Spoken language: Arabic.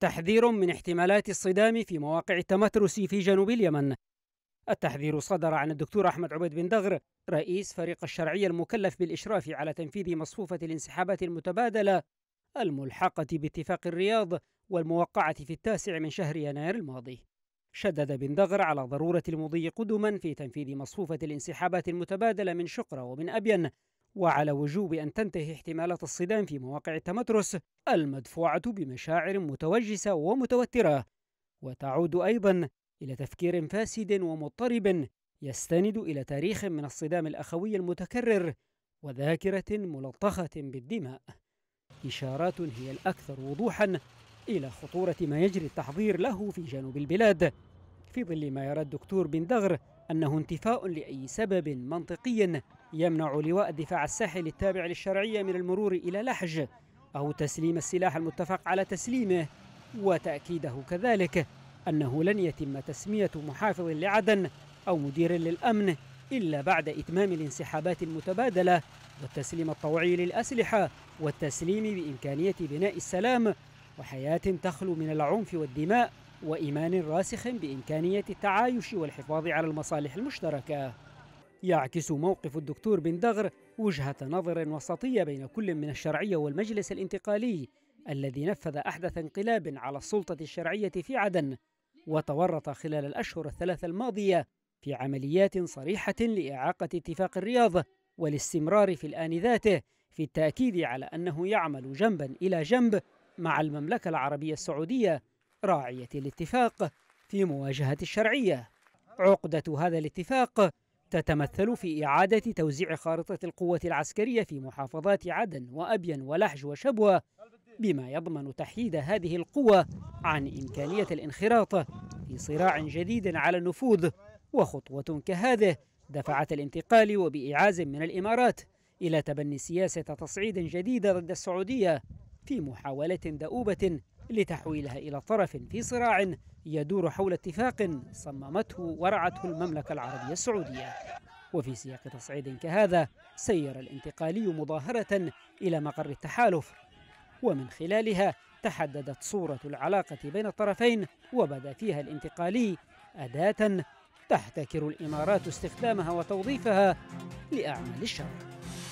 تحذير من احتمالات الصدام في مواقع التمترس في جنوب اليمن التحذير صدر عن الدكتور أحمد عبيد بن دغر رئيس فريق الشرعية المكلف بالإشراف على تنفيذ مصفوفة الانسحابات المتبادلة الملحقة باتفاق الرياض والموقعة في التاسع من شهر يناير الماضي شدد بن دغر على ضرورة المضي قدما في تنفيذ مصفوفة الانسحابات المتبادلة من شقرة ومن أبين وعلى وجوب أن تنتهي احتمالات الصدام في مواقع التمترس المدفوعة بمشاعر متوجسة ومتوترة وتعود أيضا إلى تفكير فاسد ومضطرب يستند إلى تاريخ من الصدام الأخوي المتكرر وذاكرة ملطخة بالدماء إشارات هي الأكثر وضوحا إلى خطورة ما يجري التحضير له في جنوب البلاد في ظل ما يرى الدكتور بن دغر أنه انتفاء لأي سبب منطقي يمنع لواء الدفاع الساحلي التابع للشرعية من المرور إلى لحج أو تسليم السلاح المتفق على تسليمه وتأكيده كذلك أنه لن يتم تسمية محافظ لعدن أو مدير للأمن إلا بعد إتمام الانسحابات المتبادلة والتسليم الطوعي للأسلحة والتسليم بإمكانية بناء السلام وحياة تخلو من العنف والدماء وإيمان راسخ بإمكانية التعايش والحفاظ على المصالح المشتركة يعكس موقف الدكتور بن دغر وجهة نظر وسطية بين كل من الشرعية والمجلس الانتقالي الذي نفذ أحدث انقلاب على السلطة الشرعية في عدن وتورط خلال الأشهر الثلاثة الماضية في عمليات صريحة لإعاقة اتفاق الرياض والاستمرار في الآن ذاته في التأكيد على أنه يعمل جنبا إلى جنب مع المملكة العربية السعودية راعية الاتفاق في مواجهة الشرعية عقدة هذا الاتفاق تتمثل في إعادة توزيع خارطة القوة العسكرية في محافظات عدن وأبين ولحج وشبوة بما يضمن تحييد هذه القوة عن إمكانية الانخراط في صراع جديد على النفوذ وخطوة كهذه دفعت الانتقال وبإعاز من الإمارات إلى تبني سياسة تصعيد جديدة ضد السعودية في محاولة دؤوبة لتحويلها إلى طرف في صراع يدور حول اتفاق صممته ورعته المملكة العربية السعودية وفي سياق تصعيد كهذا سير الانتقالي مظاهرة إلى مقر التحالف ومن خلالها تحددت صورة العلاقة بين الطرفين وبدا فيها الانتقالي أداة تحتكر الإمارات استخدامها وتوظيفها لأعمال الشر